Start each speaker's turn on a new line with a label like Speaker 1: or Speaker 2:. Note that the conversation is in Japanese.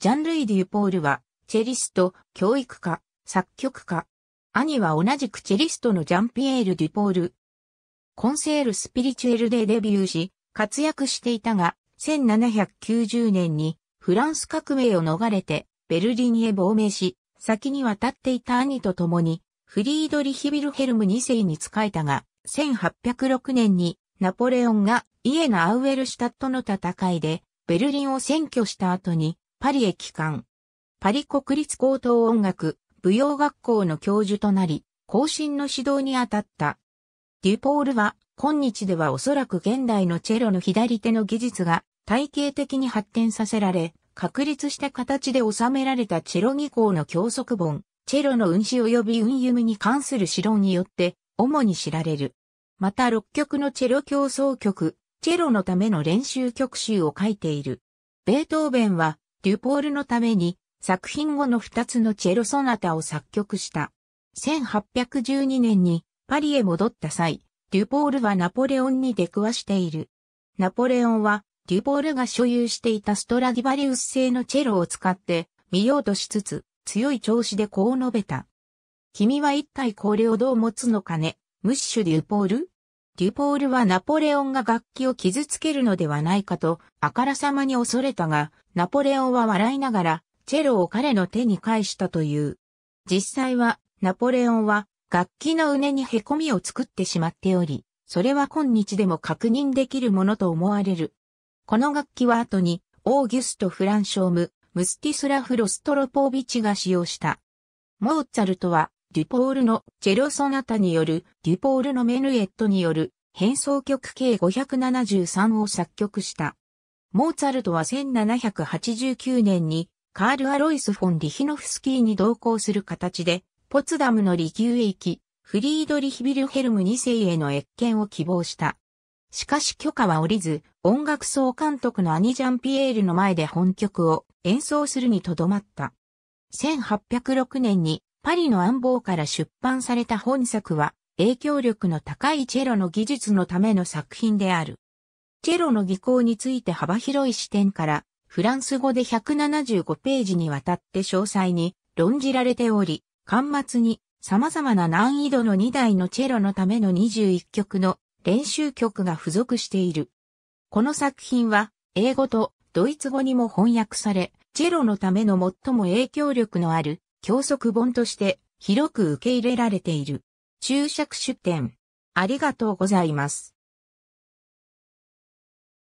Speaker 1: ジャンルイ・デュポールは、チェリスト、教育家、作曲家。兄は同じくチェリストのジャンピエール・デュポール。コンセール・スピリチュエルでデビューし、活躍していたが、1790年にフランス革命を逃れて、ベルリンへ亡命し、先に渡っていた兄と共に、フリードリヒ・ビルヘルム2世に仕えたが、1806年にナポレオンがイエナ・アウエルシュタットの戦いで、ベルリンを占拠した後に、パリへ帰還。パリ国立高等音楽、舞踊学校の教授となり、後進の指導に当たった。デュポールは、今日ではおそらく現代のチェロの左手の技術が体系的に発展させられ、確立した形で収められたチェロ技巧の教則本、チェロの運指及び運輸に関する指導によって、主に知られる。また6曲のチェロ競争曲、チェロのための練習曲集を書いている。ベートーベンはデュポールのために作品後の2つのチェロソナタを作曲した。1812年にパリへ戻った際、デュポールはナポレオンに出くわしている。ナポレオンはデュポールが所有していたストラディバリウス製のチェロを使って見ようとしつつ強い調子でこう述べた。君は一体これをどう持つのかね、ムッシュ・デュポールデュポールはナポレオンが楽器を傷つけるのではないかと、あからさまに恐れたが、ナポレオンは笑いながら、チェロを彼の手に返したという。実際は、ナポレオンは、楽器の畝に凹みを作ってしまっており、それは今日でも確認できるものと思われる。この楽器は後に、オーギュスト・フランショーム、ムスティスラフ・ロストロポービチが使用した。モーツァルトは、デュポールのチェロソナタによる、デュポールのメヌエットによる、変奏曲計573を作曲した。モーツァルトは1789年に、カール・アロイス・フォン・リヒノフスキーに同行する形で、ポツダムの離宮へ行き、フリードリヒ・ビルヘルム2世への越見を希望した。しかし許可は下りず、音楽総監督のアニ・ジャンピエールの前で本曲を演奏するにとどまった。1806年にパリの暗房から出版された本作は、影響力の高いチェロの技術のための作品である。チェロの技巧について幅広い視点から、フランス語で175ページにわたって詳細に論じられており、端末に様々な難易度の2台のチェロのための21曲の練習曲が付属している。この作品は英語とドイツ語にも翻訳され、チェロのための最も影響力のある教則本として広く受け入れられている。注釈出典。ありがとうございます。